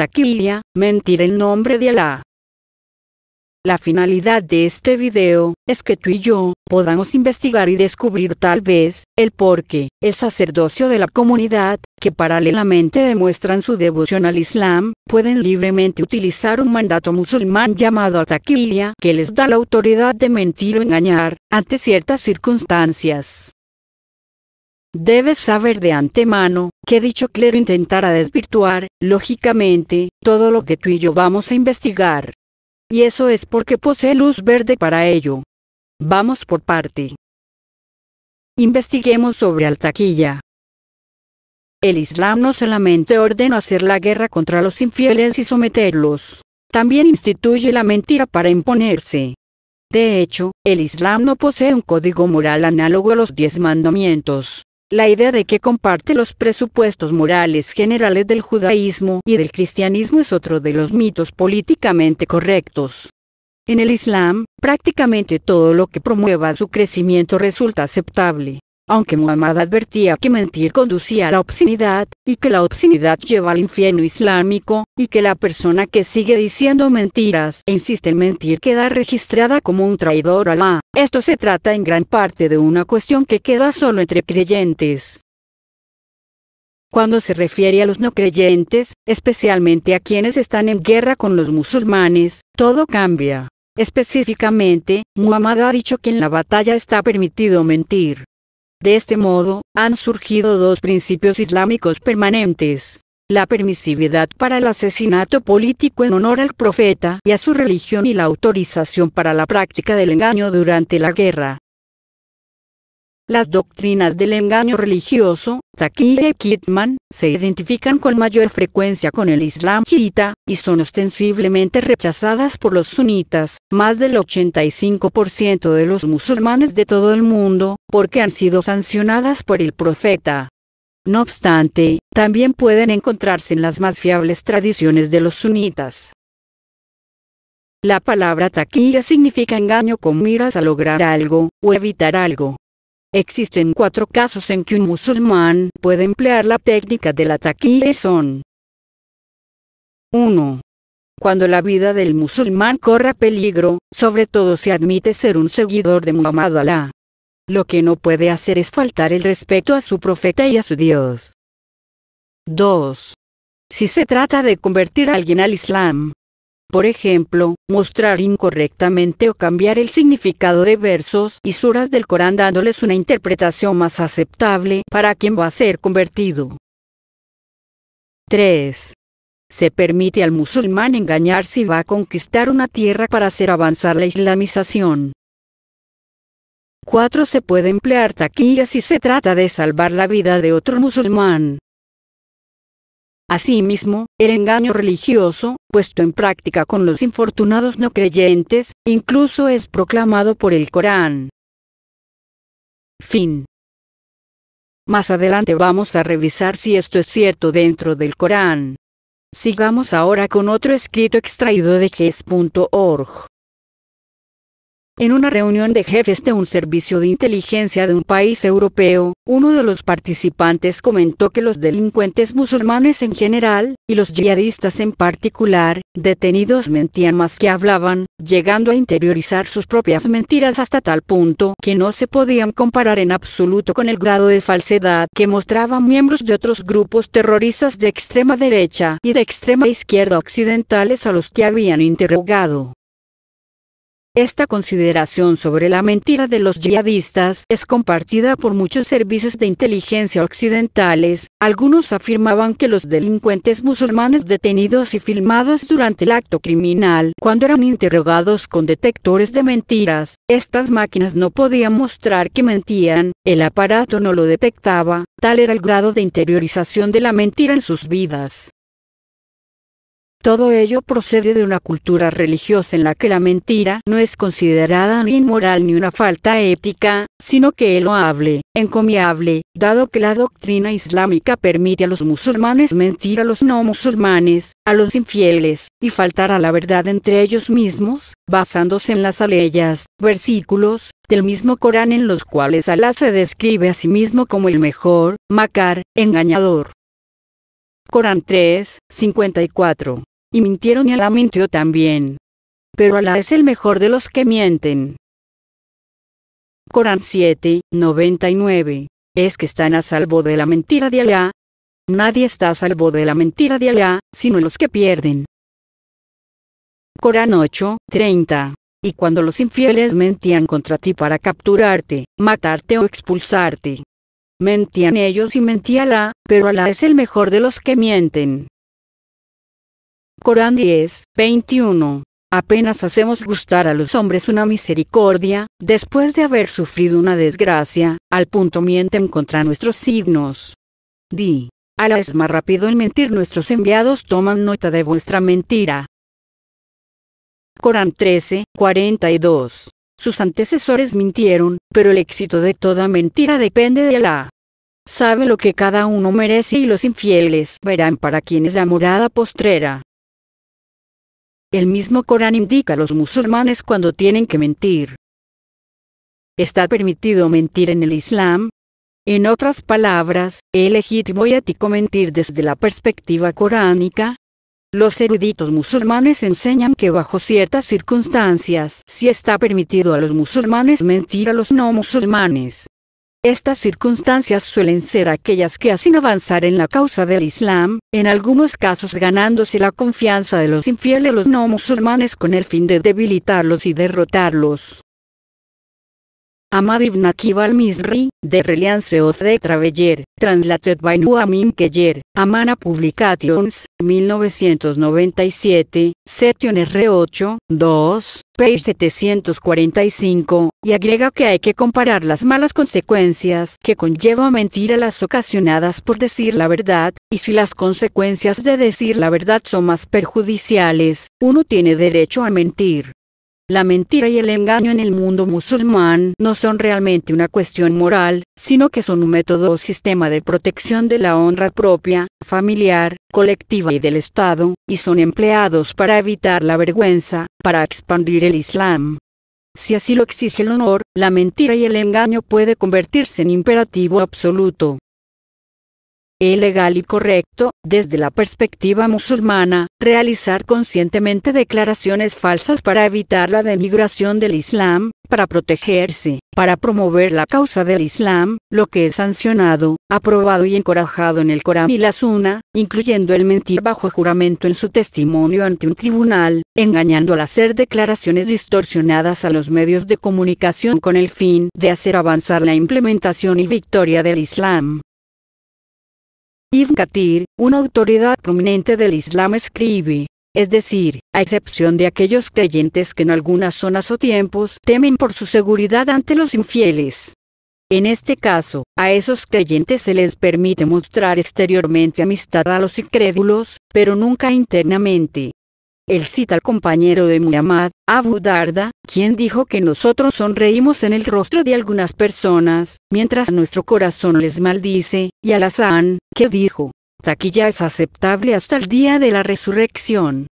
taquilla, mentir en nombre de Alá. La finalidad de este video, es que tú y yo, podamos investigar y descubrir tal vez, el por qué, el sacerdocio de la comunidad, que paralelamente demuestran su devoción al Islam, pueden libremente utilizar un mandato musulmán llamado taquilla, que les da la autoridad de mentir o engañar, ante ciertas circunstancias. Debes saber de antemano, que dicho clero intentará desvirtuar, lógicamente, todo lo que tú y yo vamos a investigar. Y eso es porque posee luz verde para ello. Vamos por parte. Investiguemos sobre Altaquilla. El Islam no solamente ordena hacer la guerra contra los infieles y someterlos, también instituye la mentira para imponerse. De hecho, el Islam no posee un código moral análogo a los diez mandamientos, la idea de que comparte los presupuestos morales generales del judaísmo y del cristianismo es otro de los mitos políticamente correctos. En el Islam, prácticamente todo lo que promueva su crecimiento resulta aceptable aunque Muhammad advertía que mentir conducía a la obscenidad, y que la obscenidad lleva al infierno islámico, y que la persona que sigue diciendo mentiras e insiste en mentir queda registrada como un traidor a Alá. Esto se trata en gran parte de una cuestión que queda solo entre creyentes. Cuando se refiere a los no creyentes, especialmente a quienes están en guerra con los musulmanes, todo cambia. Específicamente, Muhammad ha dicho que en la batalla está permitido mentir. De este modo, han surgido dos principios islámicos permanentes. La permisividad para el asesinato político en honor al profeta y a su religión y la autorización para la práctica del engaño durante la guerra. Las doctrinas del engaño religioso, taqiyya y Kitman, se identifican con mayor frecuencia con el Islam chiita, y son ostensiblemente rechazadas por los sunitas, más del 85% de los musulmanes de todo el mundo, porque han sido sancionadas por el profeta. No obstante, también pueden encontrarse en las más fiables tradiciones de los sunitas. La palabra taqiyya significa engaño con miras a lograr algo, o evitar algo. Existen cuatro casos en que un musulmán puede emplear la técnica del la y son 1. Cuando la vida del musulmán corra peligro, sobre todo si admite ser un seguidor de Muhammad Alá. Lo que no puede hacer es faltar el respeto a su profeta y a su Dios. 2. Si se trata de convertir a alguien al Islam, por ejemplo, mostrar incorrectamente o cambiar el significado de versos y suras del Corán dándoles una interpretación más aceptable para quien va a ser convertido. 3. Se permite al musulmán engañar si va a conquistar una tierra para hacer avanzar la islamización. 4. Se puede emplear taquillas si se trata de salvar la vida de otro musulmán, Asimismo, el engaño religioso, puesto en práctica con los infortunados no creyentes, incluso es proclamado por el Corán. Fin. Más adelante vamos a revisar si esto es cierto dentro del Corán. Sigamos ahora con otro escrito extraído de GES.org. En una reunión de jefes de un servicio de inteligencia de un país europeo, uno de los participantes comentó que los delincuentes musulmanes en general, y los yihadistas en particular, detenidos mentían más que hablaban, llegando a interiorizar sus propias mentiras hasta tal punto que no se podían comparar en absoluto con el grado de falsedad que mostraban miembros de otros grupos terroristas de extrema derecha y de extrema izquierda occidentales a los que habían interrogado. Esta consideración sobre la mentira de los yihadistas es compartida por muchos servicios de inteligencia occidentales. Algunos afirmaban que los delincuentes musulmanes detenidos y filmados durante el acto criminal, cuando eran interrogados con detectores de mentiras, estas máquinas no podían mostrar que mentían, el aparato no lo detectaba, tal era el grado de interiorización de la mentira en sus vidas. Todo ello procede de una cultura religiosa en la que la mentira no es considerada ni inmoral ni una falta ética, sino que es loable, encomiable, dado que la doctrina islámica permite a los musulmanes mentir a los no musulmanes, a los infieles, y faltar a la verdad entre ellos mismos, basándose en las aleyas, versículos, del mismo Corán en los cuales Alá se describe a sí mismo como el mejor, macar, engañador. Corán 3, 54 y mintieron y Alá mintió también. Pero Alá es el mejor de los que mienten. Corán 7, 99. Es que están a salvo de la mentira de Alá. Nadie está a salvo de la mentira de Alá, sino los que pierden. Corán 8, 30. Y cuando los infieles mentían contra ti para capturarte, matarte o expulsarte. Mentían ellos y mentía Alá, pero Alá es el mejor de los que mienten. Corán 10, 21. Apenas hacemos gustar a los hombres una misericordia, después de haber sufrido una desgracia, al punto mienten contra nuestros signos. Di. la es más rápido en mentir nuestros enviados toman nota de vuestra mentira. Corán 13, 42. Sus antecesores mintieron, pero el éxito de toda mentira depende de Alá. Sabe lo que cada uno merece y los infieles verán para quién es la morada postrera. El mismo Corán indica a los musulmanes cuando tienen que mentir. ¿Está permitido mentir en el Islam? En otras palabras, ¿es legítimo y ético mentir desde la perspectiva coránica? Los eruditos musulmanes enseñan que bajo ciertas circunstancias sí está permitido a los musulmanes mentir a los no musulmanes. Estas circunstancias suelen ser aquellas que hacen avanzar en la causa del Islam, en algunos casos ganándose la confianza de los infieles los no musulmanes con el fin de debilitarlos y derrotarlos. Ahmad ibn misri de Reliance Traveller, Translated by Nuamin Keyer, Amana Publications, 1997, Section R8, 2, page 745, y agrega que hay que comparar las malas consecuencias que conlleva mentir a las ocasionadas por decir la verdad, y si las consecuencias de decir la verdad son más perjudiciales, uno tiene derecho a mentir. La mentira y el engaño en el mundo musulmán no son realmente una cuestión moral, sino que son un método o sistema de protección de la honra propia, familiar, colectiva y del Estado, y son empleados para evitar la vergüenza, para expandir el Islam. Si así lo exige el honor, la mentira y el engaño puede convertirse en imperativo absoluto legal y correcto, desde la perspectiva musulmana, realizar conscientemente declaraciones falsas para evitar la denigración del Islam, para protegerse, para promover la causa del Islam, lo que es sancionado, aprobado y encorajado en el Corán y la Sunna, incluyendo el mentir bajo juramento en su testimonio ante un tribunal, engañando al hacer declaraciones distorsionadas a los medios de comunicación con el fin de hacer avanzar la implementación y victoria del Islam. Ibn Katir, una autoridad prominente del Islam escribe, es decir, a excepción de aquellos creyentes que en algunas zonas o tiempos temen por su seguridad ante los infieles. En este caso, a esos creyentes se les permite mostrar exteriormente amistad a los incrédulos, pero nunca internamente. Él cita al compañero de Muhammad, Abu Darda, quien dijo que nosotros sonreímos en el rostro de algunas personas, mientras nuestro corazón les maldice, y al Hassan, que dijo, taquilla es aceptable hasta el día de la resurrección.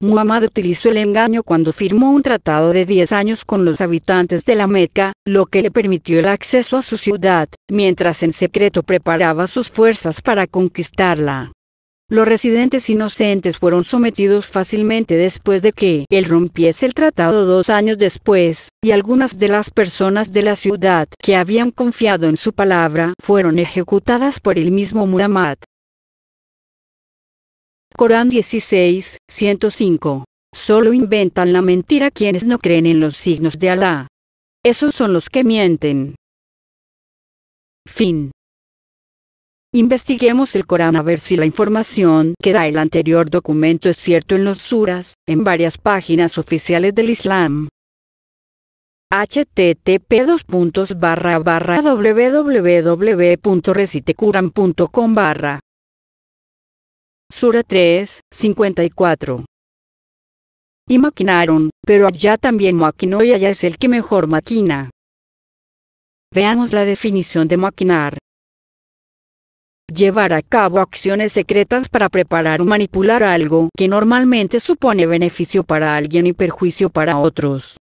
Muhammad utilizó el engaño cuando firmó un tratado de 10 años con los habitantes de la Meca, lo que le permitió el acceso a su ciudad, mientras en secreto preparaba sus fuerzas para conquistarla. Los residentes inocentes fueron sometidos fácilmente después de que él rompiese el tratado dos años después, y algunas de las personas de la ciudad que habían confiado en su palabra fueron ejecutadas por el mismo Muhammad. Corán 16, 105. Solo inventan la mentira quienes no creen en los signos de Alá. Esos son los que mienten. Fin. Investiguemos el Corán a ver si la información que da el anterior documento es cierto en los suras, en varias páginas oficiales del Islam http www.recitecuran.com Sura 3, 54 Y maquinaron, pero allá también maquinó y allá es el que mejor maquina. Veamos la definición de maquinar llevar a cabo acciones secretas para preparar o manipular algo que normalmente supone beneficio para alguien y perjuicio para otros.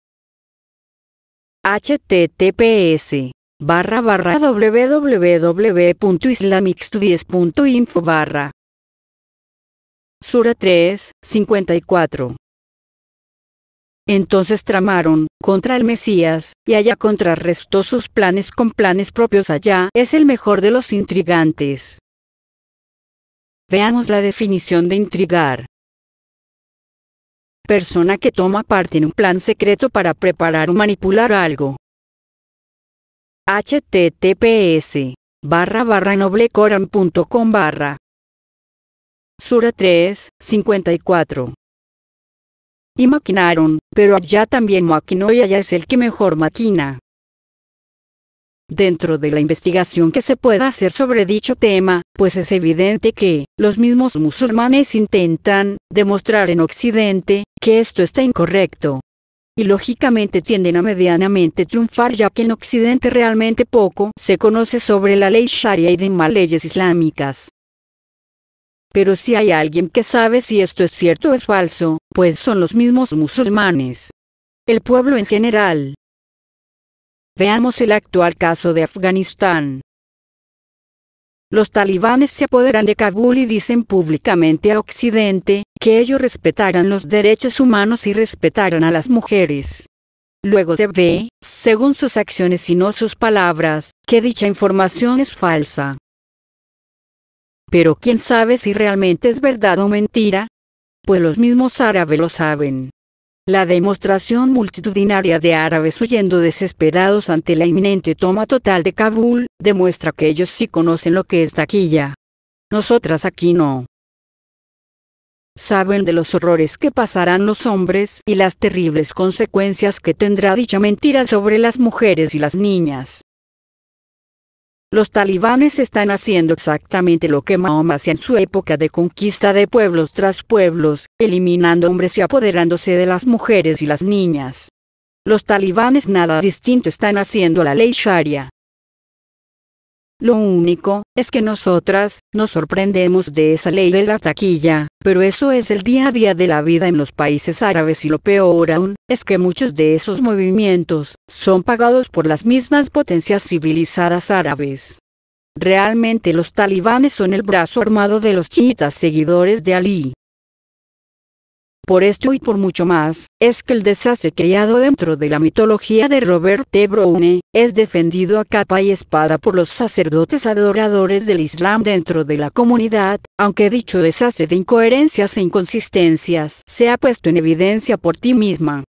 https barra barra www.islamicstudies.info Sura 3, 54 entonces tramaron contra el Mesías, y allá contrarrestó sus planes con planes propios allá es el mejor de los intrigantes. Veamos la definición de intrigar. Persona que toma parte en un plan secreto para preparar o manipular algo. https noblecoran.com Sura 3, 54 y maquinaron, pero allá también maquinó y allá es el que mejor maquina. Dentro de la investigación que se pueda hacer sobre dicho tema, pues es evidente que, los mismos musulmanes intentan, demostrar en Occidente, que esto está incorrecto. Y lógicamente tienden a medianamente triunfar ya que en Occidente realmente poco se conoce sobre la ley sharia y demás leyes islámicas. Pero si hay alguien que sabe si esto es cierto o es falso, pues son los mismos musulmanes. El pueblo en general. Veamos el actual caso de Afganistán. Los talibanes se apoderan de Kabul y dicen públicamente a Occidente, que ellos respetaran los derechos humanos y respetaran a las mujeres. Luego se ve, según sus acciones y no sus palabras, que dicha información es falsa. Pero quién sabe si realmente es verdad o mentira? Pues los mismos árabes lo saben. La demostración multitudinaria de árabes huyendo desesperados ante la inminente toma total de Kabul, demuestra que ellos sí conocen lo que es taquilla. Nosotras aquí no. Saben de los horrores que pasarán los hombres y las terribles consecuencias que tendrá dicha mentira sobre las mujeres y las niñas. Los talibanes están haciendo exactamente lo que Mahoma hacía en su época de conquista de pueblos tras pueblos, eliminando hombres y apoderándose de las mujeres y las niñas. Los talibanes nada distinto están haciendo la ley sharia. Lo único, es que nosotras, nos sorprendemos de esa ley de la taquilla, pero eso es el día a día de la vida en los países árabes y lo peor aún, es que muchos de esos movimientos, son pagados por las mismas potencias civilizadas árabes. Realmente los talibanes son el brazo armado de los chiitas seguidores de Ali. Por esto y por mucho más, es que el desastre creado dentro de la mitología de Robert T. E. Browne, es defendido a capa y espada por los sacerdotes adoradores del Islam dentro de la comunidad, aunque dicho desastre de incoherencias e inconsistencias se ha puesto en evidencia por ti misma.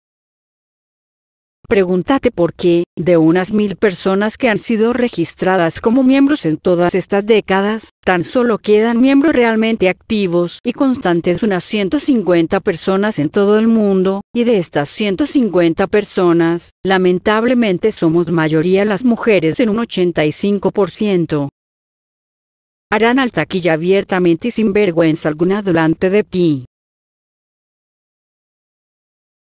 Pregúntate por qué, de unas mil personas que han sido registradas como miembros en todas estas décadas, tan solo quedan miembros realmente activos y constantes unas 150 personas en todo el mundo, y de estas 150 personas, lamentablemente somos mayoría las mujeres en un 85%. Harán al taquilla abiertamente y sin vergüenza alguna delante de ti.